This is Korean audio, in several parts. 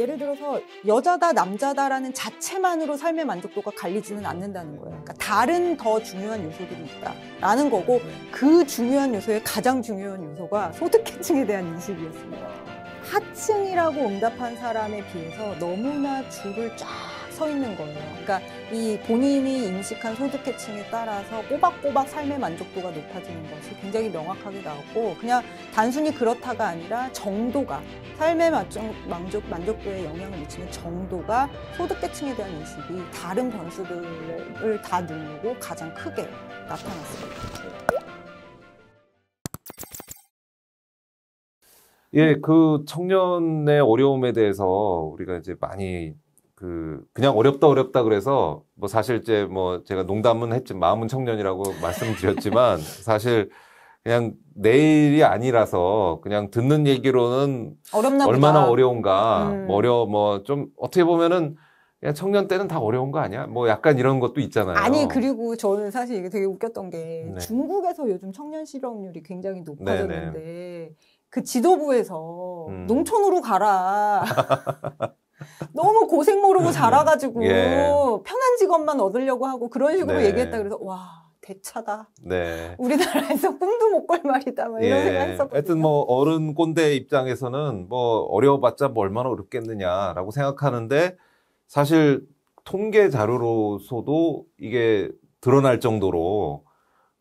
예를 들어서 여자다 남자다라는 자체만으로 삶의 만족도가 갈리지는 않는다는 거예요. 그러니까 다른 더 중요한 요소들이 있다라는 거고 그 중요한 요소의 가장 중요한 요소가 소득계층에 대한 인식이었습니다. 하층이라고 응답한 사람에 비해서 너무나 줄을 쫙서 있는 거예요. 그러니까 이 본인이 인식한 소득 계층에 따라서 꼬박꼬박 삶의 만족도가 높아지는 것이 굉장히 명확하게 나왔고 그냥 단순히 그렇다가 아니라 정도가 삶의 만족, 만족도에 영향을 미치는 정도가 소득 계층에 대한 인식이 다른 변수들을 다 누르고 가장 크게 나타났습니다. 예, 그 청년의 어려움에 대해서 우리가 이제 많이 그 그냥 어렵다 어렵다 그래서 뭐 사실 이제 뭐 제가 농담은 했지만 마음은 청년이라고 말씀드렸지만 사실 그냥 내일이 아니라서 그냥 듣는 얘기로는 얼마나 어려운가 음. 뭐 어려 뭐 좀 어떻게 보면은 그냥 청년 때는 다 어려운 거 아니야? 뭐 약간 이런 것도 있잖아요. 아니 그리고 저는 사실 이게 되게 웃겼던 게 네. 중국에서 요즘 청년 실업률이 굉장히 높아졌는데 네네. 네. 그 지도부에서 음. 농촌으로 가라. 너무 고생 모르고 네. 자라가지고 예. 편한 직업만 얻으려고 하고 그런 식으로 네. 얘기했다 그래서 와 대차다. 네. 우리나라에서 꿈도 못 꿀 말이다. 뭐 이런 예. 생각 했었거든요. 하여튼 뭐 어른 꼰대 입장에서는 뭐 어려워봤자 뭐 얼마나 어렵겠느냐라고 생각하는데 사실 통계 자료로서도 이게 드러날 정도로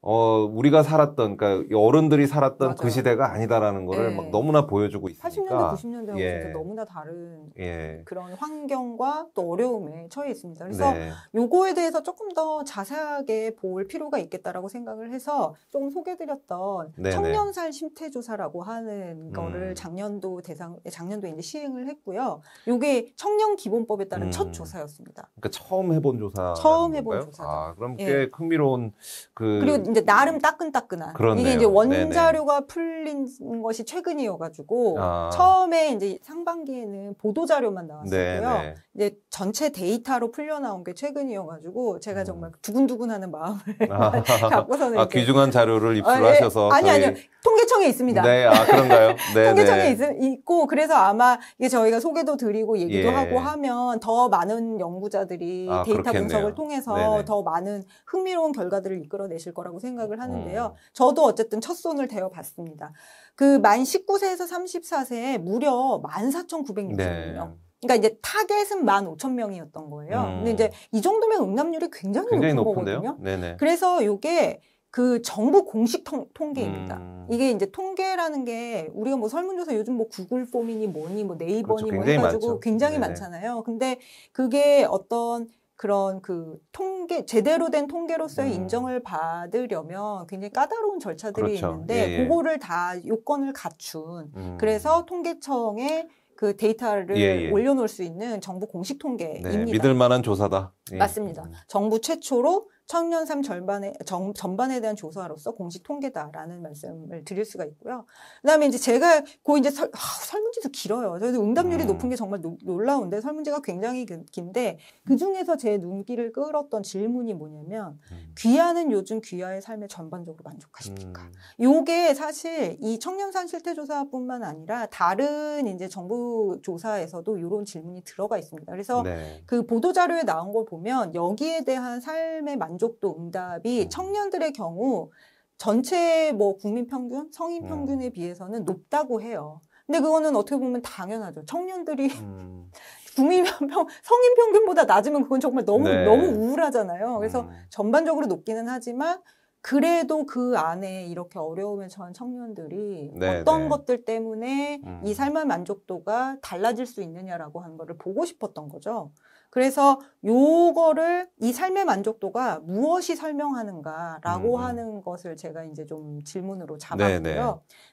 어, 우리가 살았던, 그러니까 어른들이 살았던 그 맞아요. 그 시대가 아니다라는 거를 네. 막 너무나 보여주고 있습니까 80년대, 9 0년대하 예. 진짜 너무나 다른 예. 그런 환경과 또 어려움에 처해 있습니다. 그래서 네. 요거에 대해서 조금 더 자세하게 볼 필요가 있겠다라고 생각을 해서 조금 소개드렸던 네, 청년살 심태조사라고 하는 거를 음. 작년도 대상, 작년도에 이제 시행을 했고요. 요게 청년 기본법에 따른 음. 첫 조사였습니다. 그러니까 처음 해본 조사. 처음 해본 조사. 아, 그럼 예. 꽤 흥미로운 그. 이제 나름 따끈따끈한 그렇네요. 이게 이제 원자료가 네네. 풀린 것이 최근이어가지고 아. 처음에 이제 상반기에는 보도 자료만 나왔었고요. 네네. 이제 전체 데이터로 풀려 나온 게 최근이어가지고 제가 음. 정말 두근두근하는 마음을 아. 갖고서는 아, 귀중한 자료를 입수하셔서 아, 예. 아니 아니요 통계청에 있습니다. 네, 아 그런가요? 네, 통계청에 네. 있, 있고 그래서 아마 이게 저희가 소개도 드리고 얘기도 예. 하고 하면 더 많은 연구자들이 아, 데이터 그렇겠네요. 분석을 통해서 네네. 더 많은 흥미로운 결과들을 이끌어내실 거라고 생각을 음. 하는데요. 음. 저도 어쨌든 첫 손을 대어봤습니다. 그 만 19세에서 34세에 무려 14,960명. 네. 그러니까 이제 타겟은 15,000명이었던 거예요. 음. 근데 이제 이 정도면 응답률이 굉장히, 굉장히 높은 높은데요? 거거든요. 네네. 그래서 이게 그 정부 공식 통, 통계입니다. 음. 이게 이제 통계라는 게 우리가 뭐 설문조사 요즘 뭐 구글 폼이니 뭐니 뭐 네이버니 그렇죠. 뭐 해가지고 많죠. 굉장히 네네. 많잖아요. 근데 그게 어떤 그런 그 통계 제대로 된 통계로서의 음. 인정을 받으려면 굉장히 까다로운 절차들이 그렇죠. 있는데 예, 예. 그거를 다 요건을 갖춘 음. 그래서 통계청에 그 데이터를 예, 예. 올려놓을 수 있는 정부 공식 통계입니다. 네, 믿을 만한 조사다. 예. 맞습니다. 정부 최초로 청년 삶 절반에 정, 전반에 대한 조사로서 공식 통계다라는 말씀을 드릴 수가 있고요. 그다음에 이제 제가 고 이제 설, 아, 설문지도 길어요. 그래서 응답률이 음. 높은 게 정말 노, 놀라운데 설문지가 굉장히 긴데 그 중에서 제 눈길을 끌었던 질문이 뭐냐면 음. 귀하는 요즘 귀하의 삶에 전반적으로 만족하십니까? 음. 요게 사실 이 청년 산 실태 조사뿐만 아니라 다른 이제 정부 조사에서도 이런 질문이 들어가 있습니다. 그래서 네. 그 보도 자료에 나온 걸 보면 보면 여기에 대한 삶의 만족도 응답이 음. 청년들의 경우 전체 뭐 국민 평균, 성인 음. 평균에 비해서는 높다고 해요. 근데 그거는 어떻게 보면 당연하죠. 청년들이 음. 국민 평 성인 평균보다 낮으면 그건 정말 너무 네. 너무 우울하잖아요. 그래서 음. 전반적으로 높기는 하지만 그래도 그 안에 이렇게 어려움을 처한 청년들이 네, 어떤 네. 것들 때문에 음. 이 삶의 만족도가 달라질 수 있느냐라고 하는 거를 보고 싶었던 거죠. 그래서 요거를 이 삶의 만족도가 무엇이 설명하는가라고 음. 하는 것을 제가 이제 좀 질문으로 잡았고요. 네네.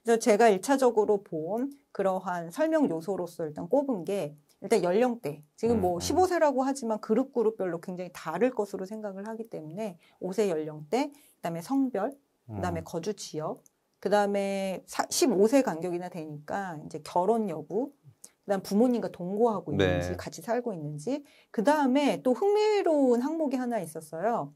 그래서 제가 일차적으로 본 그러한 설명 요소로서 일단 꼽은 게 일단 연령대. 지금 뭐 15세라고 음, 음. 하지만 그룹 그룹별로 굉장히 다를 것으로 생각을 하기 때문에 5세 연령대, 그다음에 성별, 그다음에 음. 거주 지역, 그다음에 15세 간격이나 되니까 이제 결혼 여부, 그다음 부모님과 동거하고 네. 있는지 네. 같이 살고 있는지 그다음에 또 흥미로운 항목이 하나 있었어요.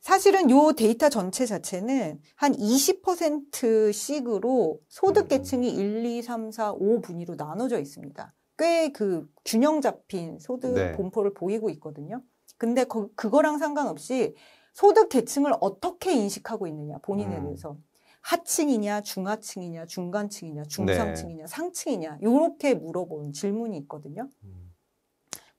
사실은 요 데이터 전체 자체는 한 20%씩으로 소득 계층이 1, 음. 2, 3, 4, 5 분위로 나눠져 있습니다. 꽤 그 균형 잡힌 소득 네. 분포를 보이고 있거든요. 근데 그, 그거랑 상관없이 소득 계층을 어떻게 인식하고 있느냐 본인에 음. 대해서 음. 하층이냐, 중하층이냐, 중간층이냐, 네. 중상층이냐, 네. 상층이냐 요렇게 물어본 질문이 있거든요. 음.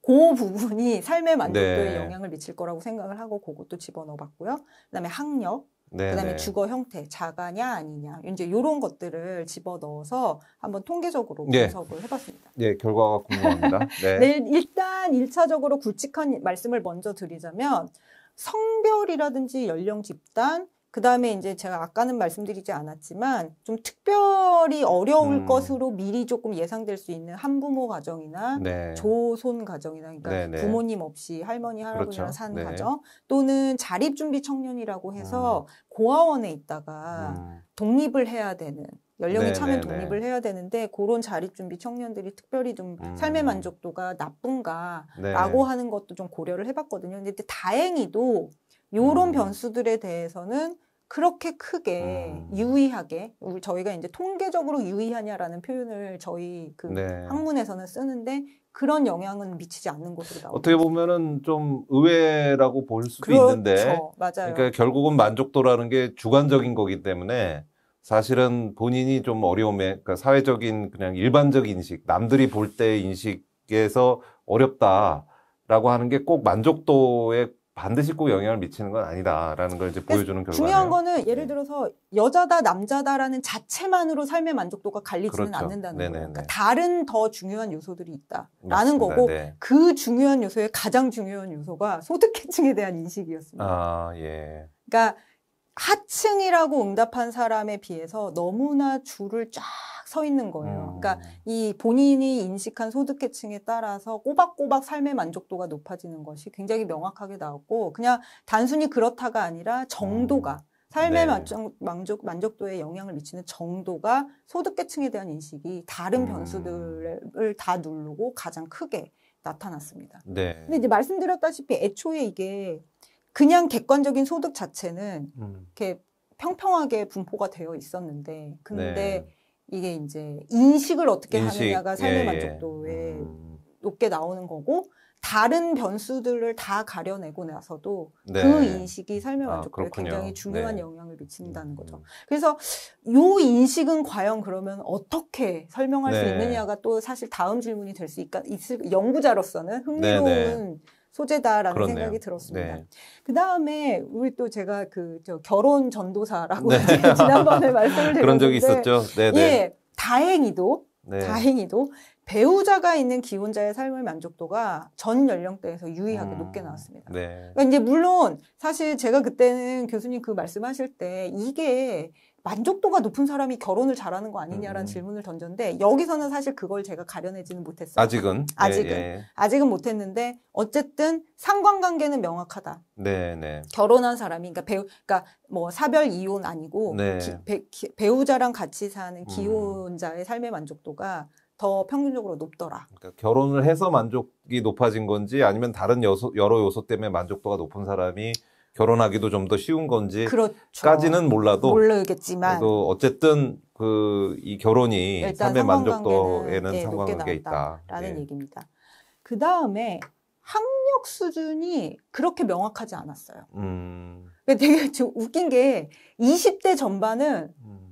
그 부분이 삶의 만족도에 네. 영향을 미칠 거라고 생각을 하고 그것도 집어넣어봤고요. 그다음에 학력, 네 그다음에 네. 주거 형태 자가냐 아니냐 이제 이런 것들을 집어 넣어서 한번 통계적으로 네. 분석을 네. 해봤습니다. 네 결과가 궁금합니다. 네. 네 일단 일차적으로 굵직한 말씀을 먼저 드리자면 성별이라든지 연령 집단 그 다음에 이제 제가 아까는 말씀드리지 않았지만 좀 특별히 어려울 음. 것으로 미리 조금 예상될 수 있는 한부모 가정이나 네. 조손 가정이나 그러니까 네네. 네. 부모님 없이 할머니 할아버지랑 그렇죠. 산 네. 가정 또는 자립준비 청년이라고 해서 음. 고아원에 있다가 음. 독립을 해야 되는 연령이 네, 차면 네, 독립을 해야 되는데 그런 자립준비 청년들이 특별히 좀 삶의 음. 만족도가 나쁜가라고 네. 하는 것도 좀 고려를 해봤거든요. 근데 다행히도 요런 음. 변수들에 대해서는 그렇게 크게 음. 유의하게 우리 저희가 이제 통계적으로 유의하냐라는 표현을 저희 그 네. 학문에서는 쓰는데 그런 영향은 미치지 않는 것으로 나옵니 어떻게 보면은 좀 의외라고 볼 수도 그렇죠. 있는데 맞아요. 그러니까 결국은 만족도라는 게 주관적인 거기 때문에 사실은 본인이 좀 어려움에 그러니까 사회적인 그냥 일반적 인식 남들이 볼 때 인식에서 어렵다라고 하는 게 꼭 만족도에 반드시 꼭 영향을 미치는 건 아니다라는 걸 이제 보여주는 결과예 중요한 거는 네. 예를 들어서 여자다 남자다라는 자체만으로 삶의 만족도가 갈리지는 그렇죠. 않는다는 거예요. 그러니까 다른 더 중요한 요소들이 있다라는 맞습니다. 거고 네. 그 중요한 요소의 가장 중요한 요소가 소득계층에 대한 인식이었습니다. 아 예. 그러니까 하층이라고 응답한 사람에 비해서 너무나 줄을 쫙 서 있는 거예요. 음. 그러니까 이 본인이 인식한 소득계층에 따라서 꼬박꼬박 삶의 만족도가 높아지는 것이 굉장히 명확하게 나왔고 그냥 단순히 그렇다가 아니라 정도가 음. 삶의 네. 만족, 만족도에 영향을 미치는 정도가 소득계층에 대한 인식이 다른 음. 변수들을 다 누르고 가장 크게 나타났습니다. 네. 근데 이제 말씀드렸다시피 애초에 이게 그냥 객관적인 소득 자체는 음. 이렇게 평평하게 분포가 되어 있었는데 근데 네. 이게 이제 인식을 어떻게 인식, 하느냐가 삶의 예, 예. 만족도에 음. 높게 나오는 거고 다른 변수들을 다 가려내고 나서도 그 네. 그 인식이 삶의 아, 만족도에 아, 굉장히 중요한 네. 영향을 미친다는 음. 거죠. 그래서 요 인식은 과연 그러면 어떻게 설명할 네. 수 있느냐가 또 사실 다음 질문이 될 수 있을까? 연구자로서는 네, 네. 흥미로운 소재다라는 그렇네요. 생각이 들었습니다. 네. 그 다음에 우리 또 제가 그저 결혼 전도사라고 네. 지난번에 말씀을 드렸는데 그런 적이 있었죠. 네네. 네. 예, 다행히도 네. 다행히도 배우자가 있는 기혼자의 삶의 만족도가 전 연령대에서 유의하게 음, 높게 나왔습니다. 네. 그러니까 이제 물론 사실 제가 그때는 교수님 그 말씀하실 때 이게 만족도가 높은 사람이 결혼을 잘하는 거 아니냐라는 음. 질문을 던졌는데 여기서는 사실 그걸 제가 가려내지는 못했어요. 아직은 아직은 예, 예. 아직은 못했는데 어쨌든 상관관계는 명확하다. 네, 네. 결혼한 사람이 그러니까 배우 그러니까 뭐 사별 이혼 아니고 네. 기, 배, 기, 배우자랑 같이 사는 음. 기혼자의 음. 삶의 만족도가 더 평균적으로 높더라. 그러니까 결혼을 해서 만족이 높아진 건지 아니면 다른 여소, 여러 요소 때문에 만족도가 높은 사람이 결혼하기도 좀 더 쉬운 건지까지는 그렇죠. 몰라도 모르겠지만 그래도 어쨌든 그 이 결혼이 삶의 만족도에는 네, 상관관계 있다라는 네. 예. 얘기입니다. 그 다음에 학력 수준이 그렇게 명확하지 않았어요. 음. 되게 좀 웃긴 게 20대 전반은 음.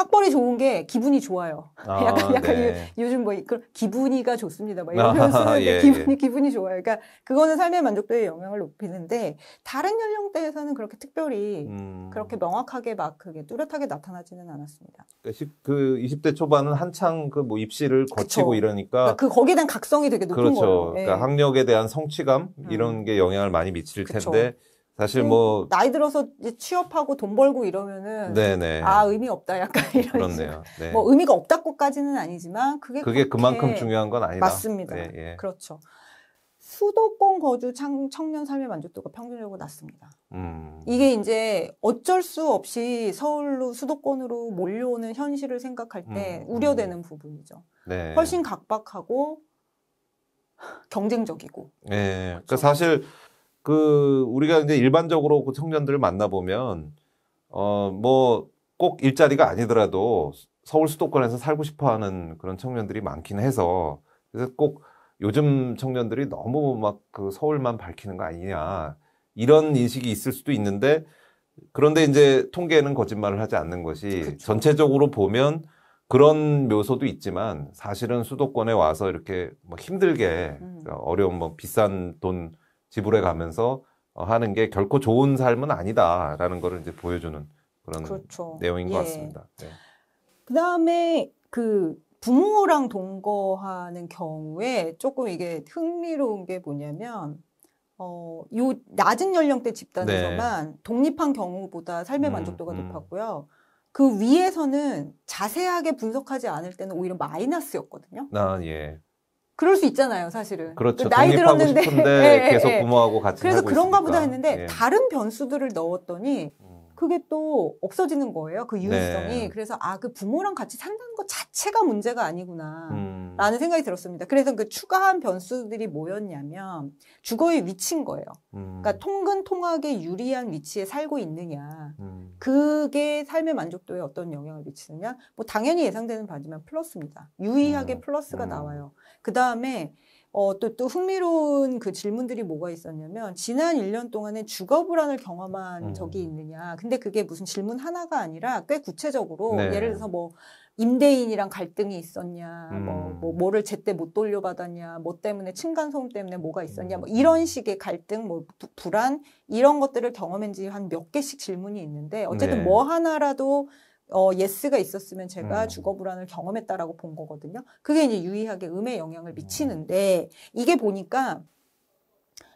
학벌이 좋은 게 기분이 좋아요. 아, 약간 약간 네. 유, 요즘 뭐그 기분이가 좋습니다. 막 아, 이런 표현 쓰는데 예, 기분이 예. 기분이 좋아요. 그러니까 그거는 삶의 만족도에 영향을 높이는데 다른 연령대에서는 그렇게 특별히 음. 그렇게 명확하게 막 그게 뚜렷하게 나타나지는 않았습니다. 그러니까 그 20대 초반은 한창 그 뭐 입시를 거치고 그쵸. 이러니까 그러니까 그 거기에 대한 각성이 되게 높은 그렇죠. 거예요. 그러니까 예. 학력에 대한 성취감 음. 이런 게 영향을 많이 미칠 그쵸. 텐데 사실 뭐, 뭐 나이 들어서 취업하고 돈 벌고 이러면은 네네. 아 의미 없다 약간 이런 그렇네요. 네. 뭐 의미가 없다고까지는 아니지만 그게 그게 그만큼 중요한 건 아니다. 맞습니다. 네, 예. 그렇죠. 수도권 거주 청년 삶의 만족도가 평균적으로 낮습니다. 음. 이게 이제 어쩔 수 없이 서울로 수도권으로 몰려오는 현실을 생각할 때 음. 음. 우려되는 부분이죠. 네. 훨씬 각박하고 경쟁적이고. 네. 그러니까 그렇죠? 그 사실 그 우리가 이제 일반적으로 그 청년들을 만나보면 어 뭐 꼭 일자리가 아니더라도 서울 수도권에서 살고 싶어하는 그런 청년들이 많긴 해서 그래서 꼭 요즘 청년들이 너무 막 그 서울만 밝히는 거 아니냐 이런 인식이 있을 수도 있는데 그런데 이제 통계는 거짓말을 하지 않는 것이 그쵸. 전체적으로 보면 그런 묘소도 있지만 사실은 수도권에 와서 이렇게 막 뭐 힘들게 음. 그러니까 어려운 뭐 비싼 돈 지불해 가면서 어, 하는 게 결코 좋은 삶은 아니다라는 거를 이제 보여주는 그런 그렇죠. 내용인 예. 것 같습니다. 네. 그 다음에 그 부모랑 동거하는 경우에 조금 이게 흥미로운 게 뭐냐면 어, 요 낮은 연령대 집단에서만 네. 독립한 경우보다 삶의 음, 만족도가 음. 높았고요. 그 위에서는 자세하게 분석하지 않을 때는 오히려 마이너스였거든요. 아, 예. 그럴 수 있잖아요, 사실은. 그렇죠. 나이 들었는데 예, 예, 계속 부모하고 같이 그래서 그런가 있으니까. 보다 했는데 예. 다른 변수들을 넣었더니 음. 그게 또 없어지는 거예요. 그 유효성이. 네. 그래서 아, 그 부모랑 같이 산다는 것 자체가 문제가 아니구나. 음. 라는 생각이 들었습니다. 그래서 그 추가한 변수들이 뭐였냐면 주거의 위치인 거예요. 음. 그러니까 통근통학게 유리한 위치에 살고 있느냐. 음. 그게 삶의 만족도에 어떤 영향을 미치느냐? 뭐 당연히 예상되는 바지만 플러스입니다. 유의하게 음. 플러스가 음. 나와요. 그 다음에 어, 또, 또 흥미로운 그 질문들이 뭐가 있었냐면, 지난 1년 동안에 주거 불안을 경험한 적이 음. 있느냐. 근데 그게 무슨 질문 하나가 아니라 꽤 구체적으로, 네. 예를 들어서 뭐, 임대인이랑 갈등이 있었냐, 뭐, 음. 뭐, 뭐 뭐를 제때 못 돌려받았냐, 뭐 때문에 층간 소음 때문에 뭐가 있었냐, 뭐 음. 이런 식의 갈등, 뭐 부, 불안 이런 것들을 경험한 지한 몇 개씩 질문이 있는데 어쨌든 네. 뭐 하나라도 어, 예스가 있었으면 제가 음. 주거 불안을 경험했다라고 본 거거든요. 그게 이제 유의하게 음에 영향을 음. 미치는데 이게 보니까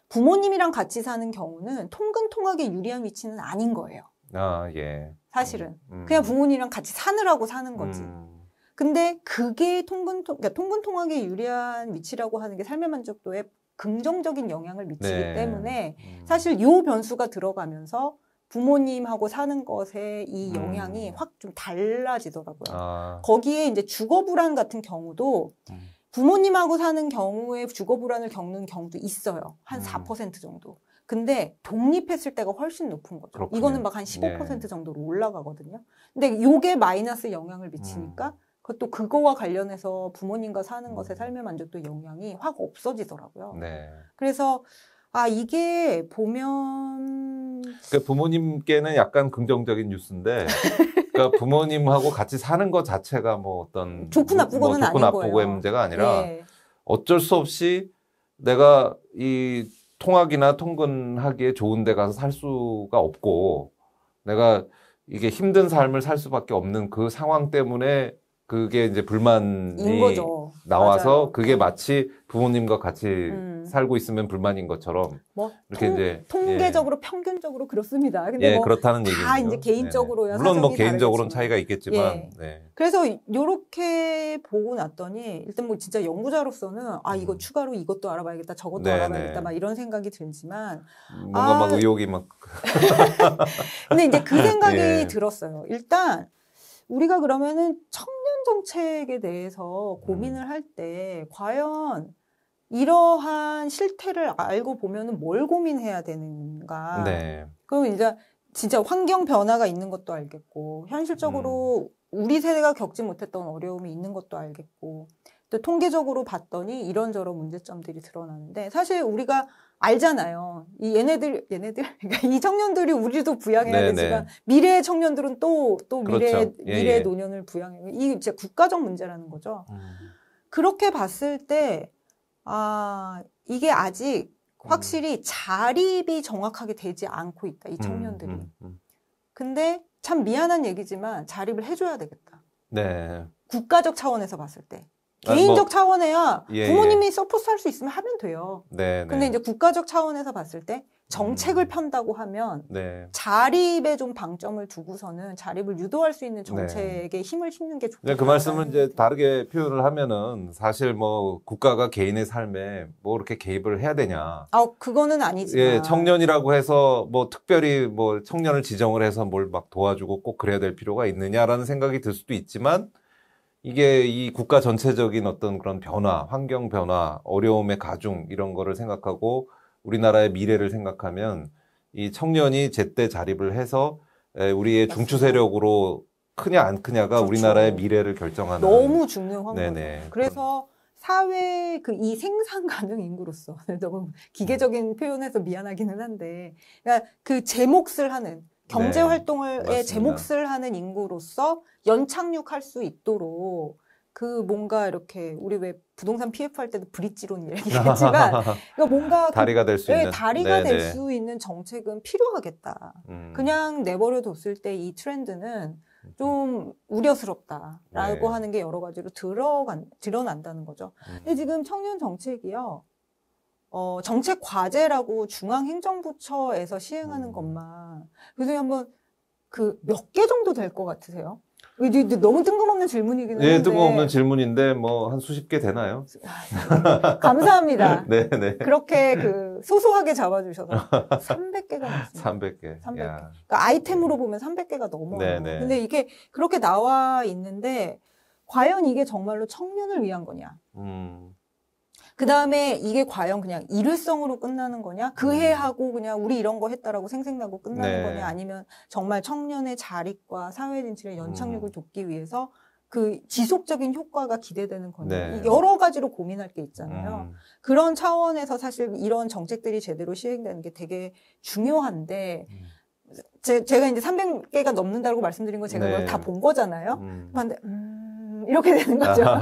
부모님이랑 같이 사는 경우는 통근통하게 유리한 위치는 아닌 거예요. 아, 예. 사실은 음. 그냥 부모님이랑 같이 사느라고 사는 거지. 음. 근데 그게 통근 통, 그러니까 통근 통하게 유리한 위치라고 하는 게 삶의 만족도에 긍정적인 영향을 미치기 네. 때문에 음. 사실 요 변수가 들어가면서 부모님하고 사는 것에 이 음. 영향이 음. 확좀 달라지더라고요. 아. 거기에 이제 주거 불안 같은 경우도 음. 부모님하고 사는 경우에 주거 불안을 겪는 경우도 있어요. 한4% 음. 정도. 근데 독립했을 때가 훨씬 높은 거죠. 그렇군요. 이거는 막 한 15% 네. 정도로 올라가거든요. 근데 요게 마이너스 영향을 미치니까 음. 그것도 그거와 관련해서 부모님과 사는 음. 것에 삶의 만족도 영향이 확 없어지더라고요. 네. 그래서 아 이게 보면 그러니까 부모님께는 약간 긍정적인 뉴스인데 그러니까 부모님하고 같이 사는 것 자체가 뭐 어떤 좋고 나쁘고는 뭐 좋고 나쁘고의 문제가 아니라 네. 어쩔 수 없이 내가 이 통학이나 통근하기에 좋은 데 가서 살 수가 없고 내가 이게 힘든 삶을 살 수밖에 없는 그 상황 때문에 그게 이제 불만이 나와서 맞아요. 그게 마치 부모님과 같이 음. 살고 있으면 불만인 것처럼 뭐 이렇게 통, 이제 통계적으로 예. 평균적으로 그렇습니다. 근데 예, 뭐 그렇다는 얘기죠. 다 이제 개인적으로야. 네. 물론 뭐 개인적으로는 차이가 있겠지만. 예. 네. 그래서 요렇게 보고 났더니 일단 뭐 진짜 연구자로서는 아 이거 음. 추가로 이것도 알아봐야겠다, 저것도 네네. 알아봐야겠다 네. 막 이런 생각이 들지만 뭔가 아, 막 의욕이 막. 근데 이제 그 생각이 예. 들었어요. 일단 우리가 그러면은 청 정책에 대해서 고민을 음. 할때 과연 이러한 실태를 알고 보면은 뭘 고민해야 되는가. 네. 그럼 이제 진짜 환경 변화가 있는 것도 알겠고 현실적으로 음. 우리 세대가 겪지 못했던 어려움이 있는 것도 알겠고 또 통계적으로 봤더니 이런저런 문제점들이 드러나는데 사실 우리가 알잖아요. 이 얘네들, 얘네들, 그러니까 이 청년들이 우리도 부양해야 네네. 네. 되지만 미래의 청년들은 또, 또 미래의, 그렇죠. 예, 미래의 예. 노년을 부양해요. 이게 국가적 문제라는 거죠. 음. 그렇게 봤을 때, 아, 이게 아직 음. 확실히 음. 자립이 정확하게 되지 않고 있다, 이 음, 청년들이. 음, 음, 근데 참 미안한 얘기지만 자립을 해줘야 되겠다. 네. 국가적 차원에서 봤을 때. 아, 뭐 개인적 뭐, 차원에야 예, 예. 부모님이 예. 서포트 할수 있으면 하면 돼요. 네, 네. 근데 네. 이제 국가적 차원에서 봤을 때 정책을 음. 편다고 하면 네. 자립에 좀 방점을 두고서는 자립을 유도할 수 있는 정책에 네. 힘을 싣는게 좋겠다. 그말씀은 그 이제 다르게 표현을 하면은 사실 뭐 국가가 개인의 삶에 뭐 이렇게 개입을 해야 되냐. 아, 그거는 아니지. 예, 청년이라고 해서 뭐 특별히 뭐 청년을 지정을 해서 뭘 막 도와주고 꼭 그래야 될 필요가 있느냐라는 생각이 들 수도 있지만 이게 이 국가 전체적인 어떤 그런 변화, 환경 변화, 어려움의 가중 이런 거를 생각하고 우리나라의 미래를 생각하면 이 청년이 제때 자립을 해서 우리의 중추 세력으로 크냐 안 크냐가 그렇죠. 우리나라의 미래를 결정하는 너무 중요한 거예 그래서 사회 그이 생산 가능 인구로서 너무 기계적인 표현에서 미안하기는 한데 그러니까 그제 몫을 하는 경제 네. 활동을에 제 몫을 하는 인구로서 연착륙할 수 있도록 그 뭔가 이렇게 우리 왜 부동산 PF 할 때도 브릿지론 얘기했지만 그러니까 뭔가 그 다리가 될수 예, 있는 다리가 될 수 있는 정책은 필요하겠다. 음. 그냥 내버려 뒀을 때 이 트렌드는 좀 우려스럽다라고 네. 하는 게 여러 가지로 들어간 드러난다는 거죠. 음. 근데 지금 청년 정책이요. 어, 정책 과제라고 중앙행정부처에서 시행하는 음. 것만 그수님 한번 그 몇 개 정도 될 것 같으세요? 너무 뜬금없는 질문이긴 네, 한데. 예, 뜬금없는 질문인데 뭐 한 수십 개 되나요? 아, 네. 감사합니다. 네, 네. 그렇게 그 소소하게 잡아주셔서 300개가 넘습니다. 300개. 300개. 야. 그러니까 아이템으로 네. 보면 300개가 넘어요. 네, 네. 근데 이게 그렇게 나와 있는데 과연 이게 정말로 청년을 위한 거냐? 음. 그 다음에 이게 과연 그냥 일회성으로 끝나는 거냐? 그해 음. 하고 그냥 우리 이런 거 했다라고 생생나고 끝나는 네. 거냐? 아니면 정말 청년의 자립과 사회 진출의 연착륙을 음. 돕기 위해서 그 지속적인 효과가 기대되는 거냐. 네. 여러 가지로 고민할 게 있잖아요. 음. 그런 차원에서 사실 이런 정책들이 제대로 시행되는 게 되게 중요한데, 음. 제, 제가 이제 300개가 넘는다고 말씀드린 거 제가 네. 걸다 본 거잖아요. 음. 그런데 음, 이렇게 되는 거죠.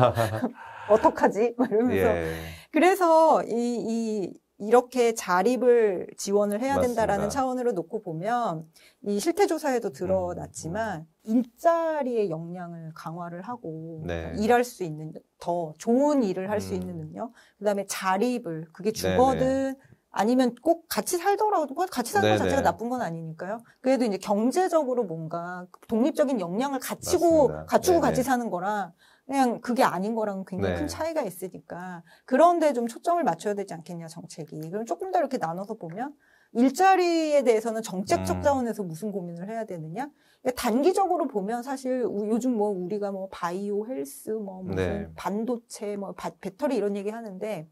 어떡하지? 막 이러면서. 예. 그래서 이, 이, 이렇게 자립을 지원을 해야 된다라는 맞습니다. 차원으로 놓고 보면 이 실태조사에도 드러났지만 음, 음. 일자리의 역량을 강화를 하고 네. 일할 수 있는 더 좋은 일을 할수 음. 있는 능력 그다음에 자립을 그게 네, 주거든 네. 아니면 꼭 같이 살더라도 뭐 같이 사는 것 네, 자체가 나쁜 건 아니니까요. 그래도 이제 경제적으로 뭔가 독립적인 역량을 갖추고 맞습니다. 갖추고 네네. 같이 사는 거랑 그냥 그게 아닌 거랑 굉장히 네. 큰 차이가 있으니까 그런데 좀 초점을 맞춰야 되지 않겠냐 정책이 그럼 조금 더 이렇게 나눠서 보면 일자리에 대해서는 정책적 자원에서 음. 무슨 고민을 해야 되느냐? 그러니까 단기적으로 보면 사실 요즘 뭐 우리가 뭐 바이오 헬스 뭐 무슨 네. 반도체 뭐 배터리 이런 얘기 하는데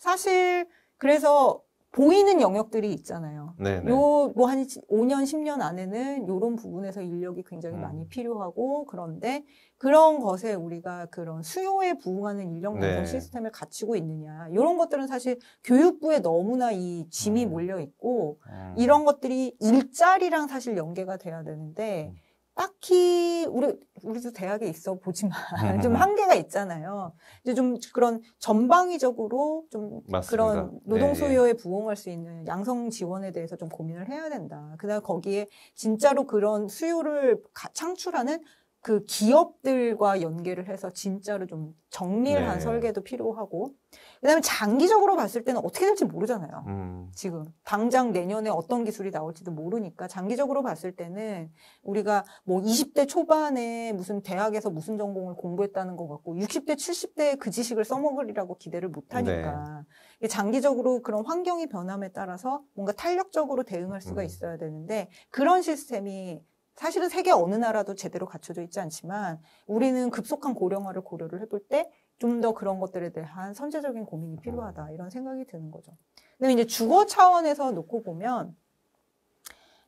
사실 그래서 보이는 영역들이 있잖아요. 요 뭐한 5년 10년 안에는 요런 부분에서 인력이 굉장히 음. 많이 필요하고 그런데 그런 것에 우리가 그런 수요에 부응하는 인력 양성 네. 시스템을 갖추고 있느냐 요런 것들은 사실 교육부에 너무나 이 짐이 음. 몰려 있고 음. 이런 것들이 일자리랑 사실 연계가 돼야 되는데 음. 딱히 우리 우리도 대학에 있어 보지만 좀 한계가 있잖아요. 이제 좀 그런 전방위적으로 좀 맞습니다. 그런 네, 노동 소요에 예. 부응할 수 있는 양성 지원에 대해서 좀 고민을 해야 된다. 그다음 거기에 진짜로 그런 수요를 가, 창출하는 그 기업들과 연계를 해서 진짜로 좀 정밀한 네. 설계도 필요하고 그다음에 장기적으로 봤을 때는 어떻게 될지 모르잖아요. 음. 지금 당장 내년에 어떤 기술이 나올지도 모르니까 장기적으로 봤을 때는 우리가 뭐 20대 초반에 무슨 대학에서 무슨 전공을 공부했다는 것 같고 60대 70대에 그 지식을 써먹으리라고 기대를 못 하니까 네. 장기적으로 그런 환경이 변함에 따라서 뭔가 탄력적으로 대응할 수가 음. 있어야 되는데 그런 시스템이 사실은 세계 어느 나라도 제대로 갖춰져 있지 않지만 우리는 급속한 고령화를 고려를 해볼 때 좀 더 그런 것들에 대한 선제적인 고민이 필요하다 이런 생각이 드는 거죠. 근데 이제 주거 차원에서 놓고 보면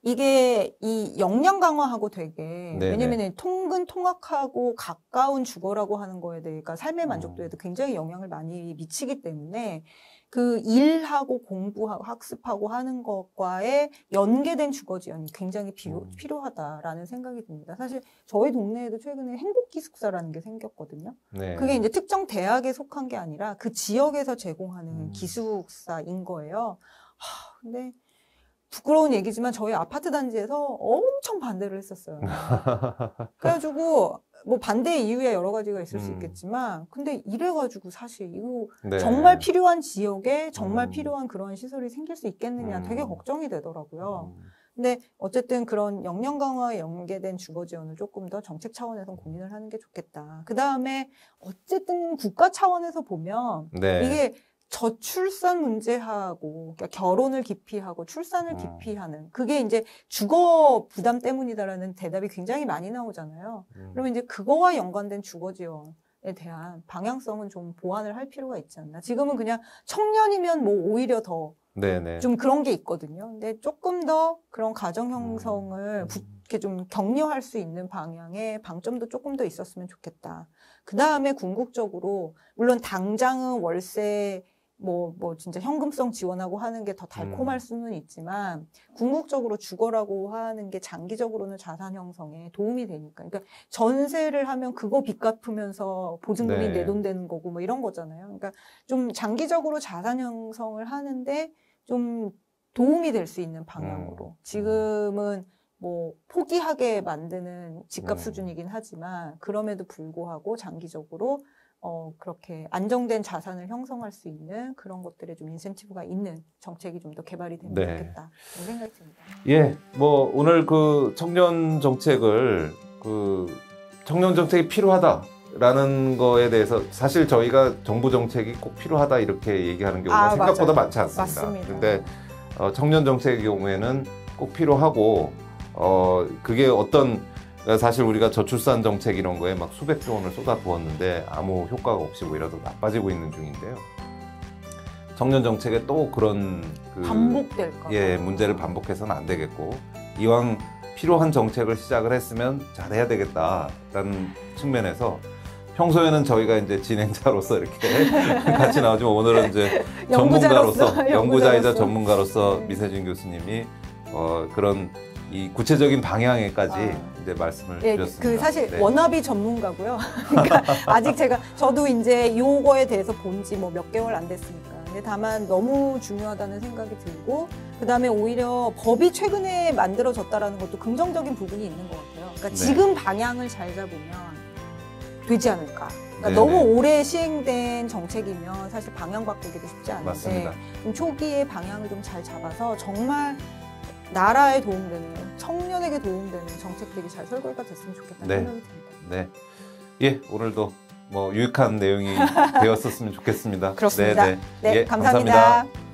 이게 이 역량 강화하고 되게 네, 네. 왜냐면은 통근 통학하고 가까운 주거라고 하는 거에 대해 그러니까 삶의 음. 만족도에도 굉장히 영향을 많이 미치기 때문에 그 일하고 공부하고 학습하고 하는 것과의 연계된 주거 지연이 굉장히 필요, 음. 필요하다라는 생각이 듭니다. 사실 저희 동네에도 최근에 행복 기숙사라는 게 생겼거든요. 네. 그게 이제 특정 대학에 속한 게 아니라 그 지역에서 제공하는 음. 기숙사인 거예요. 하, 근데 부끄러운 얘기지만 저희 아파트 단지에서 엄청 반대를 했었어요. 그래가지고 뭐 반대 이유에 여러 가지가 있을 음. 수 있겠지만 근데 이래가지고 사실 이거 네. 정말 필요한 지역에 정말 음. 필요한 그런 시설이 생길 수 있겠느냐 음. 되게 걱정이 되더라고요. 음. 근데 어쨌든 그런 역량 강화에 연계된 주거 지원을 조금 더 정책 차원에서 고민을 하는 게 좋겠다. 그 다음에 어쨌든 국가 차원에서 보면 네. 이게 저출산 문제하고 그러니까 결혼을 기피하고 출산을 음. 기피하는 그게 이제 주거 부담 때문이다라는 대답이 굉장히 많이 나오잖아요. 음. 그러면 이제 그거와 연관된 주거 지원 에 대한 방향성은 좀 보완을 할 필요가 있지 않나. 지금은 그냥 청년이면 뭐 오히려 더좀 네, 네. 그런 게 있거든요. 근데 조금 더 그런 가정 형성을 음. 이렇게 좀 격려할 수 있는 방향의 방점도 조금 더 있었으면 좋겠다. 그 다음에 궁극적으로 물론 당장은 월세 뭐, 뭐, 진짜 현금성 지원하고 하는 게 더 달콤할 음. 수는 있지만, 궁극적으로 주거라고 하는 게 장기적으로는 자산 형성에 도움이 되니까. 그러니까 전세를 하면 그거 빚 갚으면서 보증금이 네. 내돈 되는 거고 뭐 이런 거잖아요. 그러니까 좀 장기적으로 자산 형성을 하는데 좀 도움이 될 수 있는 방향으로. 음. 지금은 뭐 포기하게 만드는 네. 집값 수준이긴 하지만, 그럼에도 불구하고 장기적으로 어, 그렇게 안정된 자산을 형성할 수 있는 그런 것들에 좀 인센티브가 있는 정책이 좀 더 개발이 되면 네. 좋겠다. 그런 생각이 듭니다. 예, 뭐, 오늘 그 청년 정책을 그 청년 정책이 필요하다. 라는 거에 대해서 사실 저희가 정부 정책이 꼭 필요하다 이렇게 얘기하는 경우가 아, 생각보다 맞아요. 많지 않습니다. 맞습니다. 근데 어, 청년 정책의 경우에는 꼭 필요하고 어 그게 어떤 어, 사실 우리가 저출산 정책 이런 거에 막 수백 조 원을 쏟아부었는데 아무 효과가 없이 오히려 뭐 더 나빠지고 있는 중인데요. 청년 정책에 또 그런 그 반복될까? 예, 문제를 반복해서는 안 되겠고 이왕 필요한 정책을 시작을 했으면 잘해야 되겠다라는 측면에서 평소에는 저희가 이제 진행자로서 이렇게 같이 나오지만 오늘은 이제 전문가로서 연구자이자 전문가로서 미세진 교수님이 어, 그런 이 구체적인 방향에까지 아. 이제 말씀을 예, 드렸습니다. 그 사실 네. 워너비 전문가고요. 그러니까 아직 제가 저도 이제 요거에 대해서 본 지 뭐 몇 개월 안 됐으니까. 근데 다만 너무 중요하다는 생각이 들고 그다음에 오히려 법이 최근에 만들어졌다라는 것도 긍정적인 부분이 있는 것 같아요. 그러니까 네. 지금 방향을 잘 잡으면 되지 않을까. 그러니까 네, 너무 네. 오래 시행된 정책이면 사실 방향 바꾸기도 쉽지 않은데 맞습니다. 좀 초기에 방향을 좀 잘 잡아서 정말 나라에 도움되는 청년에게 도움되는 정책들이 잘 설계가 됐으면 좋겠다는 네. 생각이 듭니다. 네. 예, 오늘도 뭐 유익한 내용이 되었었으면 좋겠습니다. 그렇습니다. 네네. 네. 네, 예, 감사합니다. 감사합니다.